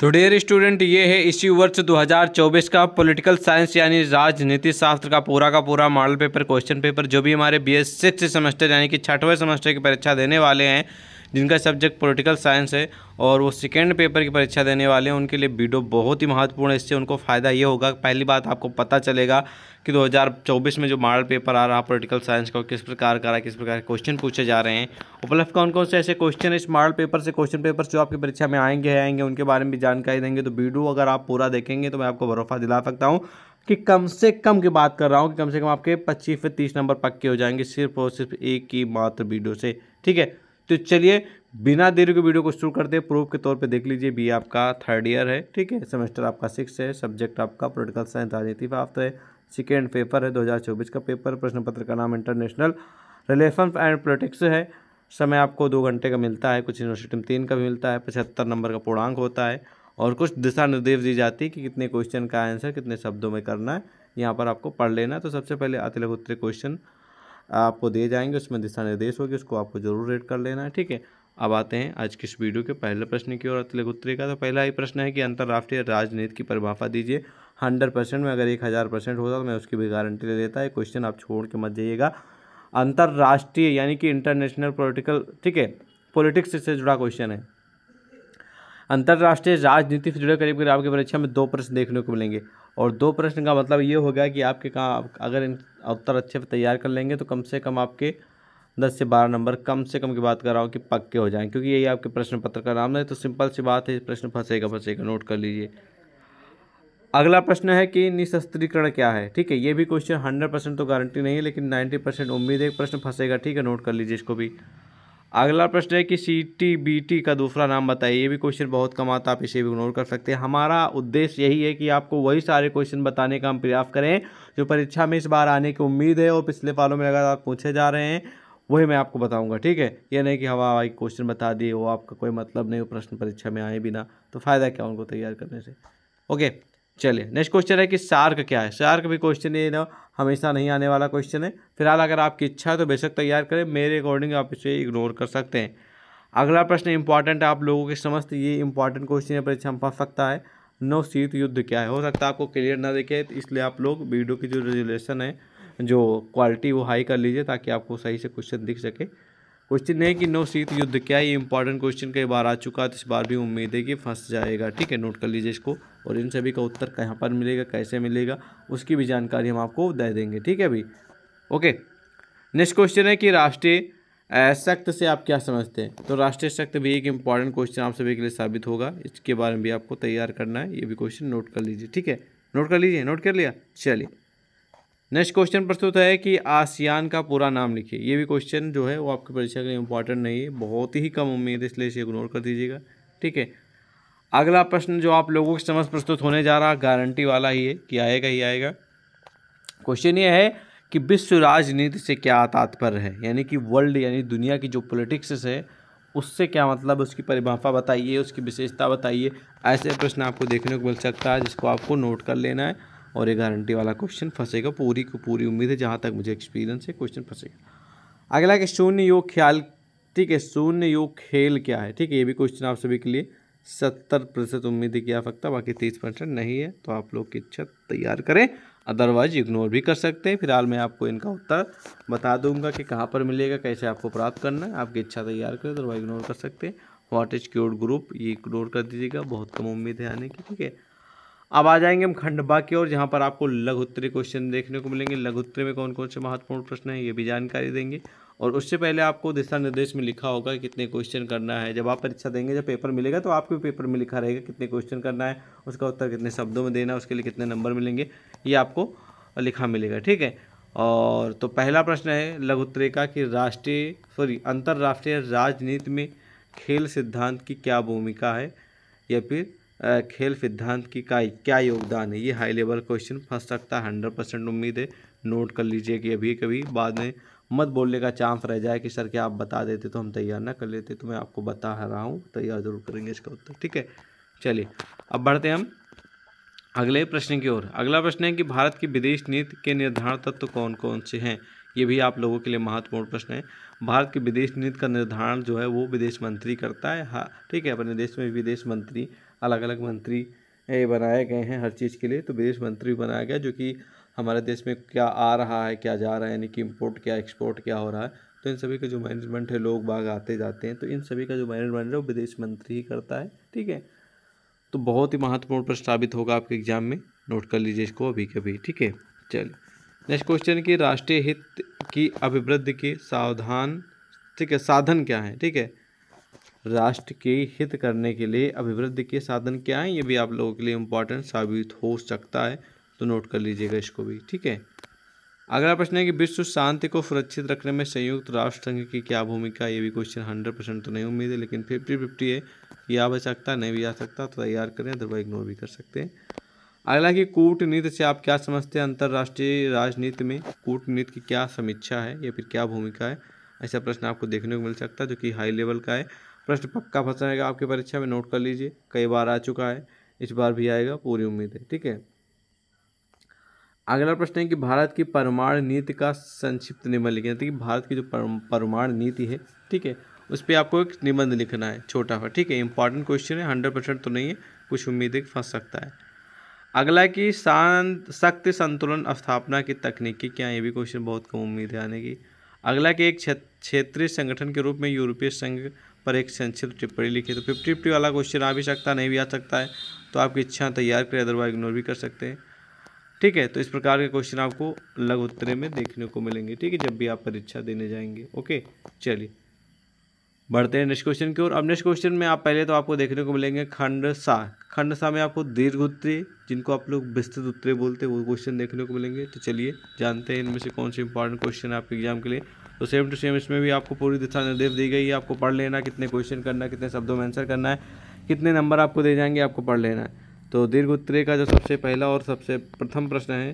तो dear student ये है इसी वर्ष 2024 का पॉलिटिकल साइंस यानी राजनीति शास्त्र का पूरा का पूरा मॉडल पेपर क्वेश्चन पेपर जो भी हमारे बी एस सिक्स सेमेस्टर यानी कि छठवें सेमेस्टर की परीक्षा देने वाले हैं जिनका सब्जेक्ट पॉलिटिकल साइंस है और वो सेकेंड पेपर की परीक्षा देने वाले हैं उनके लिए वीडियो बहुत ही महत्वपूर्ण है इससे उनको फ़ायदा ये होगा पहली बात आपको पता चलेगा कि 2024 में जो मॉडल पेपर आ रहा पोलिटिकल साइंस का किस प्रकार का रहा किस प्रकार के क्वेश्चन पूछे जा रहे हैं उपलब्ध कौन कौन से ऐसे क्वेश्चन इस मॉडल पेपर से क्वेश्चन पेपर जो आपकी परीक्षा में आएंगे आएंगे उनके बारे में भी जानकारी देंगे तो वीडियो अगर आप पूरा देखेंगे तो मैं आपको भरोसा दिला सकता हूँ कि कम से कम की बात कर रहा हूँ कि कम से कम आपके पच्चीस से तीस नंबर पक्के हो जाएंगे सिर्फ और सिर्फ एक ही मात्र वीडियो से ठीक है तो चलिए बिना देरी के वीडियो को शुरू कर दे प्रूफ के तौर पे देख लीजिए बी आपका थर्ड ईयर है ठीक है सेमेस्टर आपका सिक्स है सब्जेक्ट आपका पोलिटिकल साइंस राजनीति प्राप्त है सेकेंड पेपर है 2024 का पेपर प्रश्न पत्र का नाम इंटरनेशनल रिलेशन एंड पोलिटिक्स है समय आपको दो घंटे का मिलता है कुछ यूनिवर्सिटी में तीन का भी मिलता है पचहत्तर नंबर का पूर्णांक होता है और कुछ दिशा निर्देश दी जाती है कि कितने क्वेश्चन का आंसर कितने शब्दों में करना है यहाँ पर आपको पढ़ लेना है तो सबसे पहले अतिलघुत्तरी क्वेश्चन आपको दिए जाएंगे उसमें दिशा निर्देश होगी उसको आपको जरूर रेड कर लेना है ठीक है अब आते हैं आज किस इस वीडियो के पहले प्रश्न की ओर अतिलक उत्तरी का तो पहला ही प्रश्न है कि अंतर्राष्ट्रीय राजनीति की परिभाषा दीजिए हंड्रेड परसेंट में अगर एक हज़ार परसेंट होता तो मैं उसकी भी गारंटी ले लेता है क्वेश्चन आप छोड़ के मत जाइएगा अंतर्राष्ट्रीय यानी कि इंटरनेशनल पॉलिटिकल ठीक है पॉलिटिक्स से जुड़ा क्वेश्चन है अंतर्राष्ट्रीय राजनीति से जुड़े करीब करीब आपकी परीक्षा में दो प्रश्न देखने को मिलेंगे और दो प्रश्न का मतलब ये हो गया कि आपके कहाँ अगर इन उत्तर अच्छे तैयार कर लेंगे तो कम से कम आपके दस से बारह नंबर कम से कम की बात कर रहा हूँ कि पक्के हो जाएं क्योंकि यही आपके प्रश्न पत्र का नाम है तो सिंपल सी बात है प्रश्न फंसेगा फंसेगा नोट कर लीजिए अगला प्रश्न है कि निशस्त्रीकरण क्या है ठीक है ये भी क्वेश्चन हंड्रेड परसेंट तो गारंटी नहीं है लेकिन नाइन्टी परसेंट उम्मीद है प्रश्न फंसेगा ठीक है नोट कर लीजिए इसको भी अगला प्रश्न है कि सी टी बी टी का दूसरा नाम बताइए ये भी क्वेश्चन बहुत कम आता आप इसे भी इग्नोर कर सकते हैं हमारा उद्देश्य यही है कि आपको वही सारे क्वेश्चन बताने का हम प्रयास करें जो परीक्षा में इस बार आने की उम्मीद है और पिछले पालों में लगातार पूछे जा रहे हैं वही मैं आपको बताऊंगा ठीक है ये नहीं कि हवा हवाई क्वेश्चन बता दिए वो आपका कोई मतलब नहीं वो प्रश्न परीक्षा में आए बिना तो फ़ायदा क्या उनको तैयार करने से ओके चलिए नेक्स्ट क्वेश्चन है कि सार्क क्या है सार्क भी क्वेश्चन ये ना हमेशा नहीं आने वाला क्वेश्चन है फिलहाल अगर आपकी इच्छा है तो बेशक तैयार करें मेरे अकॉर्डिंग आप इसे इग्नोर कर सकते हैं अगला प्रश्न इंपॉर्टेंट है आप लोगों के समस्त ये इंपॉर्टेंट क्वेश्चन है परीक्षा में पढ़ सकता है नौ शीत युद्ध क्या है हो सकता है आपको क्लियर ना देखे तो इसलिए आप लोग वीडियो की जो रेजुलेशन है जो क्वालिटी वो हाई कर लीजिए ताकि आपको सही से क्वेश्चन दिख सके क्वेश्चन है कि नौ शीत युद्ध क्या ये इंपॉर्टेंट क्वेश्चन कई बार आ चुका है तो इस बार भी उम्मीद है कि फंस जाएगा ठीक है नोट कर लीजिए इसको और इन सभी का उत्तर कहाँ पर मिलेगा कैसे मिलेगा उसकी भी जानकारी हम आपको दे देंगे ठीक है भाई ओके नेक्स्ट क्वेश्चन है कि राष्ट्रीय सख्त से आप क्या समझते हैं तो राष्ट्रीय शक्त भी एक इम्पॉर्टेंट क्वेश्चन आप सभी के लिए साबित होगा इसके बारे में भी आपको तैयार करना है ये भी क्वेश्चन नोट कर लीजिए ठीक है नोट कर लीजिए नोट कर लिया चलिए नेक्स्ट क्वेश्चन प्रस्तुत है कि आसियान का पूरा नाम लिखिए ये भी क्वेश्चन जो है वो आपकी परीक्षा के लिए इंपॉर्टेंट नहीं है बहुत ही कम उम्मीद है इसलिए इसे इग्नोर कर दीजिएगा ठीक है अगला प्रश्न जो आप लोगों के समझ प्रस्तुत होने जा रहा गारंटी वाला ही है कि आएगा ही आएगा क्वेश्चन ये है कि विश्व राजनीति से क्या तात्पर्य है यानी कि वर्ल्ड यानी दुनिया की जो पॉलिटिक्स है उससे क्या मतलब उसकी परिभाषा बताइए उसकी विशेषता बताइए ऐसे प्रश्न आपको देखने को मिल सकता है जिसको आपको नोट कर लेना है और ये गारंटी वाला क्वेश्चन फंसेगा पूरी को पूरी उम्मीद है जहाँ तक मुझे एक्सपीरियंस है क्वेश्चन फंसेगा अगला कि शून्य योग ख्याल ठीक है शून्य योग खेल क्या है ठीक है ये भी क्वेश्चन आप सभी के लिए सत्तर प्रतिशत उम्मीद है कि आ सकता बाकी तीस परसेंट नहीं है तो आप लोग की इच्छा तैयार करें अदरवाइज इग्नोर भी कर सकते हैं फिलहाल मैं आपको इनका उत्तर बता दूंगा कि कहाँ पर मिलेगा कैसे आपको प्राप्त करना है आपकी इच्छा तैयार करें अदरवाइज इग्नोर कर सकते हैं व्हाट इज क्योर ग्रुप ये इग्नोर कर दीजिएगा बहुत कम उम्मीद है आने की ठीक है अब आ जाएंगे हम खंडबा की ओर जहाँ पर आपको उत्तरी क्वेश्चन देखने को मिलेंगे उत्तरी में कौन कौन से महत्वपूर्ण प्रश्न हैं ये भी जानकारी देंगे और उससे पहले आपको दिशा निर्देश में लिखा होगा कितने क्वेश्चन करना है जब आप परीक्षा देंगे जब पेपर मिलेगा तो आपके पेपर में लिखा रहेगा कितने क्वेश्चन करना है उसका उत्तर कितने शब्दों में देना है उसके लिए कितने नंबर मिलेंगे ये आपको लिखा मिलेगा ठीक है और तो पहला प्रश्न है उत्तरी का कि राष्ट्रीय सॉरी अंतर्राष्ट्रीय राजनीति में खेल सिद्धांत की क्या भूमिका है या फिर खेल सिद्धांत की का क्या योगदान है ये हाई लेवल क्वेश्चन फंस सकता है हंड्रेड परसेंट उम्मीद है नोट कर लीजिए कि अभी कभी बाद में मत बोलने का चांस रह जाए कि सर क्या आप बता देते तो हम तैयार ना कर लेते तो मैं आपको बता रहा हूँ तैयार जरूर करेंगे इसका उत्तर ठीक है चलिए अब बढ़ते हैं हम अगले प्रश्न की ओर अगला प्रश्न है कि भारत की विदेश नीति के निर्धारण तत्व तो कौन कौन से हैं ये भी आप लोगों के लिए महत्वपूर्ण प्रश्न है भारत की विदेश नीति का निर्धारण जो है वो विदेश मंत्री करता है हाँ ठीक है अपने देश में विदेश मंत्री अलग अलग मंत्री बनाए गए हैं हर चीज़ के लिए तो विदेश मंत्री बनाया गया जो कि हमारे देश में क्या आ रहा है क्या जा रहा है यानी कि इम्पोर्ट क्या एक्सपोर्ट क्या हो रहा है तो इन सभी का जो मैनेजमेंट है लोग बाग आते जाते हैं तो इन सभी का जो मैनेजमेंट है वो विदेश मंत्री ही करता है ठीक है तो बहुत ही महत्वपूर्ण प्रश्न साबित होगा आपके एग्जाम में नोट कर लीजिए इसको अभी कभी ठीक है चलिए नेक्स्ट क्वेश्चन की राष्ट्रीय हित की अभिवृद्धि के सावधान ठीक है साधन क्या है ठीक है राष्ट्र के हित करने के लिए अभिवृद्धि के साधन क्या हैं ये भी आप लोगों के लिए इम्पोर्टेंट साबित हो सकता है तो नोट कर लीजिएगा इसको भी ठीक है अगला प्रश्न है कि विश्व शांति को सुरक्षित रखने में संयुक्त राष्ट्र संघ की क्या भूमिका ये भी क्वेश्चन हंड्रेड परसेंट तो नहीं उम्मीद है लेकिन फिफ्टी फिफ्टी है ये आ सकता नहीं भी आ सकता तो तैयार करें अदरवाइज इग्नोर भी कर सकते हैं अगला कि कूटनीति से आप क्या समझते हैं अंतर्राष्ट्रीय राजनीति में कूटनीति की क्या समीक्षा है या फिर क्या भूमिका है ऐसा प्रश्न आपको देखने को मिल सकता है जो कि हाई लेवल का है प्रश्न पक्का फंसाएगा आपकी परीक्षा में नोट कर लीजिए कई बार आ चुका है इस बार भी आएगा पूरी उम्मीद है ठीक है अगला प्रश्न है कि भारत की परमाणु नीति का संक्षिप्त निबंध लिखना कि भारत की जो परमाणु नीति है ठीक है उस पर आपको एक निबंध लिखना है छोटा सा ठीक है इंपॉर्टेंट क्वेश्चन है हंड्रेड परसेंट तो नहीं है कुछ उम्मीद है फंस सकता है अगला कि शांत शक्ति संतुलन स्थापना की तकनीकी क्या ये भी क्वेश्चन बहुत कम उम्मीद है आने की अगला कि एक क्षेत्रीय संगठन के रूप में यूरोपीय संघ पर एक संक्षिप्त टिप्पणी लिखी तो फिफ्टी फिफ्टी वाला क्वेश्चन आ भी सकता नहीं भी आ सकता है तो आपकी इच्छा तैयार करें अदरवाइज इग्नोर भी कर सकते हैं ठीक है तो इस प्रकार के क्वेश्चन आपको लघु उत्तरे में देखने को मिलेंगे ठीक है जब भी आप परीक्षा देने जाएंगे ओके चलिए बढ़ते हैं नेक्स्ट क्वेश्चन की ओर अब नेक्स्ट क्वेश्चन में आप पहले तो आपको देखने को मिलेंगे खंड सा खंड सा में आपको दीर्घ उत्तरे जिनको आप लोग विस्तृत उत्तरे बोलते हैं वो क्वेश्चन देखने को मिलेंगे तो चलिए जानते हैं इनमें से कौन से इंपॉर्टेंट क्वेश्चन है आपके एग्जाम के लिए तो सेम टू सेम इसमें भी आपको पूरी दिशा निर्देश दी गई है आपको पढ़ लेना कितने क्वेश्चन करना है कितने शब्दों में आंसर करना है कितने नंबर आपको दे जाएंगे आपको पढ़ लेना है तो दीर्घ उत्तरे का जो सबसे पहला और सबसे प्रथम प्रश्न है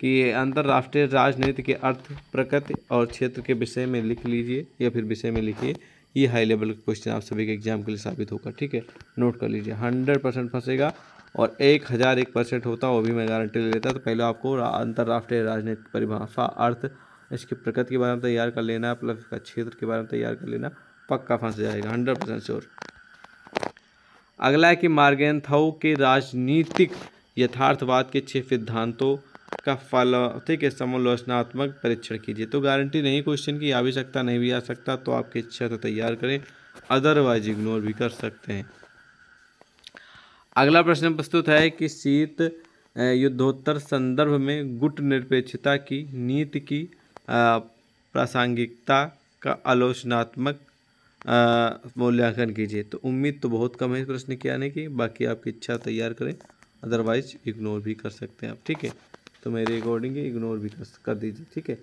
कि अंतर्राष्ट्रीय राजनीति के अर्थ प्रकृति और क्षेत्र के विषय में लिख लीजिए या फिर विषय में लिखिए ये हाई लेवल का क्वेश्चन आप सभी के एग्जाम के लिए साबित होगा ठीक है नोट कर लीजिए हंड्रेड परसेंट फंसेगा और एक हज़ार एक परसेंट होता वो भी मैं गारंटी ले लेता तो पहले आपको अंतर्राष्ट्रीय राजनीतिक परिभाषा अर्थ इसकी प्रकृति के बारे में तैयार कर लेना प्लस इसका क्षेत्र के बारे में तैयार कर लेना पक्का फंस जाएगा हंड्रेड परसेंट श्योर अगला है कि थाउ के राजनीतिक यथार्थवाद के छह सिद्धांतों का ठीक है समालोचनात्मक परीक्षण कीजिए तो गारंटी नहीं क्वेश्चन की आ भी सकता नहीं भी आ सकता तो आपकी इच्छा तो तैयार करें अदरवाइज इग्नोर भी कर सकते हैं अगला प्रश्न प्रस्तुत है कि शीत युद्धोत्तर संदर्भ में गुट निरपेक्षता की नीति की प्रासंगिकता का आलोचनात्मक मूल्यांकन कीजिए तो उम्मीद तो बहुत कम है इस प्रश्न के आने की बाकी आपकी इच्छा तैयार करें अदरवाइज इग्नोर भी कर सकते हैं आप ठीक है तो मेरे अकॉर्डिंग इग्नोर भी कर, कर दीजिए ठीक है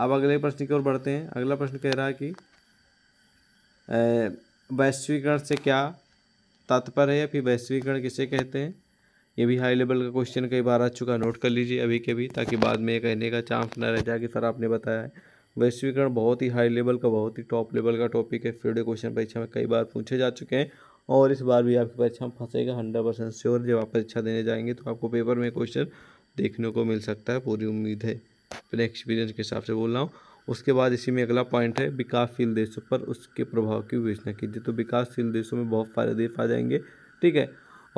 अब अगले प्रश्न की ओर बढ़ते हैं अगला प्रश्न कह रहा है कि वैश्वीकरण से क्या तात्पर्य है या फिर वैश्वीकरण किसे कहते हैं ये भी हाई लेवल का क्वेश्चन कई बार आ चुका नोट कर लीजिए अभी के भी ताकि बाद में ये कहने का चांस ना रह जाए कि सर आपने बताया है वैश्वीकरण बहुत ही हाई लेवल का बहुत ही टॉप लेवल का टॉपिक है फील्ड क्वेश्चन परीक्षा में कई बार पूछे जा चुके हैं और इस बार भी आपकी परीक्षा में फंसेगा हंड्रेड परसेंट श्योर जब आप परीक्षा देने जाएंगे तो आपको पेपर में क्वेश्चन देखने को मिल सकता है पूरी उम्मीद है अपने एक्सपीरियंस के हिसाब से बोल रहा हूँ उसके बाद इसी में अगला पॉइंट है विकासशील देशों पर उसके प्रभाव की विवेचना कीजिए तो विकासशील देशों में बहुत फायदे आ जाएंगे ठीक है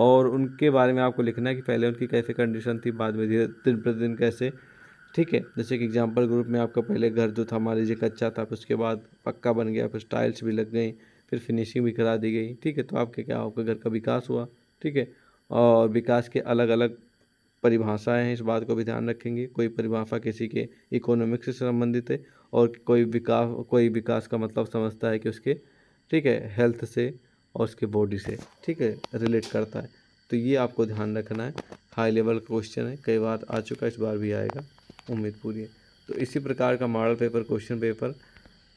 और उनके बारे में आपको लिखना है कि पहले उनकी कैसे कंडीशन थी बाद में धीरे दिन प्रतिदिन कैसे ठीक है जैसे कि एग्जाम्पल ग्रुप में आपका पहले घर जो था मान लीजिए कच्चा था फिर उसके बाद पक्का बन गया फिर टाइल्स भी लग गई फिर फिनिशिंग भी करा दी गई ठीक है तो आपके क्या आपके घर का विकास हुआ ठीक है और विकास के अलग अलग परिभाषाएँ हैं इस बात को भी ध्यान रखेंगे कोई परिभाषा किसी के इकोनॉमिक्स से संबंधित है और कोई विकास कोई विकास का मतलब समझता है कि उसके ठीक है हेल्थ से और उसके बॉडी से ठीक है रिलेट करता है तो ये आपको ध्यान रखना है हाई लेवल का क्वेश्चन है कई बार आ चुका इस बार भी आएगा उम्मीद पूरी है तो इसी प्रकार का मॉडल पेपर क्वेश्चन पेपर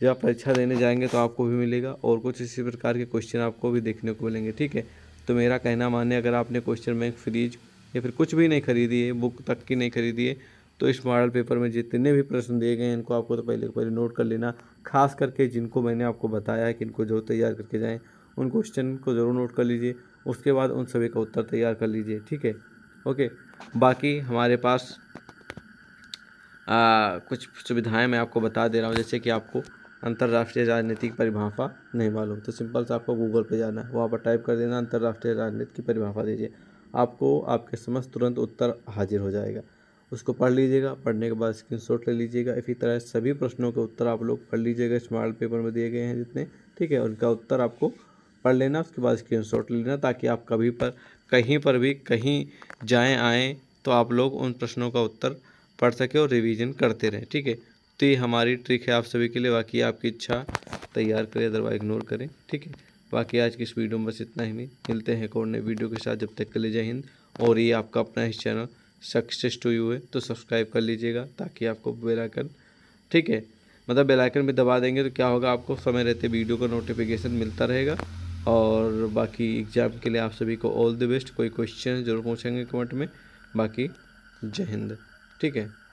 जब आप परीक्षा देने जाएंगे तो आपको भी मिलेगा और कुछ इसी प्रकार के क्वेश्चन आपको भी देखने को मिलेंगे ठीक है तो मेरा कहना मान्य अगर आपने क्वेश्चन बैंक फ्रीज या फिर कुछ भी नहीं खरीदी है बुक तक की नहीं खरीदी है तो इस मॉडल पेपर में जितने भी प्रश्न दिए गए हैं इनको आपको तो पहले पहले नोट कर लेना खास करके जिनको मैंने आपको बताया है कि इनको जो तैयार करके जाएँ उन क्वेश्चन को ज़रूर नोट कर लीजिए उसके बाद उन सभी का उत्तर तैयार कर लीजिए ठीक है ओके बाकी हमारे पास आ, कुछ सुविधाएं मैं आपको बता दे रहा हूँ जैसे कि आपको अंतर्राष्ट्रीय राजनीतिक परिभाषा नहीं मालूम तो सिंपल से आपको गूगल पे जाना है वहाँ पर टाइप कर देना अंतर्राष्ट्रीय राजनीति की परिभाषा दीजिए आपको आपके समझ तुरंत उत्तर हाजिर हो जाएगा उसको पढ़ लीजिएगा पढ़ने के बाद शॉट ले लीजिएगा इसी तरह सभी प्रश्नों के उत्तर आप लोग पढ़ लीजिएगा स्मार्ट पेपर में दिए गए हैं जितने ठीक है उनका उत्तर आपको पढ़ लेना उसके बाद स्क्रीन शॉट लेना ताकि आप कभी पर कहीं पर भी कहीं जाएँ आएँ तो आप लोग उन प्रश्नों का उत्तर पढ़ सकें और रिवीजन करते रहें ठीक है तो ये हमारी ट्रिक है आप सभी के लिए बाकी आपकी इच्छा तैयार करें अदरवाइज इग्नोर करें ठीक है बाकी आज की इस वीडियो में बस इतना ही नहीं मिलते हैं कौन नए वीडियो के साथ जब तक के लिए जय हिंद और ये आपका अपना ही चैनल सक्सेस टू यू है तो सब्सक्राइब कर लीजिएगा ताकि आपको बेलाइकन ठीक है मतलब बेलाइकन भी दबा देंगे तो क्या होगा आपको समय रहते वीडियो का नोटिफिकेशन मिलता रहेगा और बाकी एग्ज़ाम के लिए आप सभी को ऑल द बेस्ट कोई क्वेश्चन ज़रूर पूछेंगे कमेंट में बाकी जय हिंद ठीक है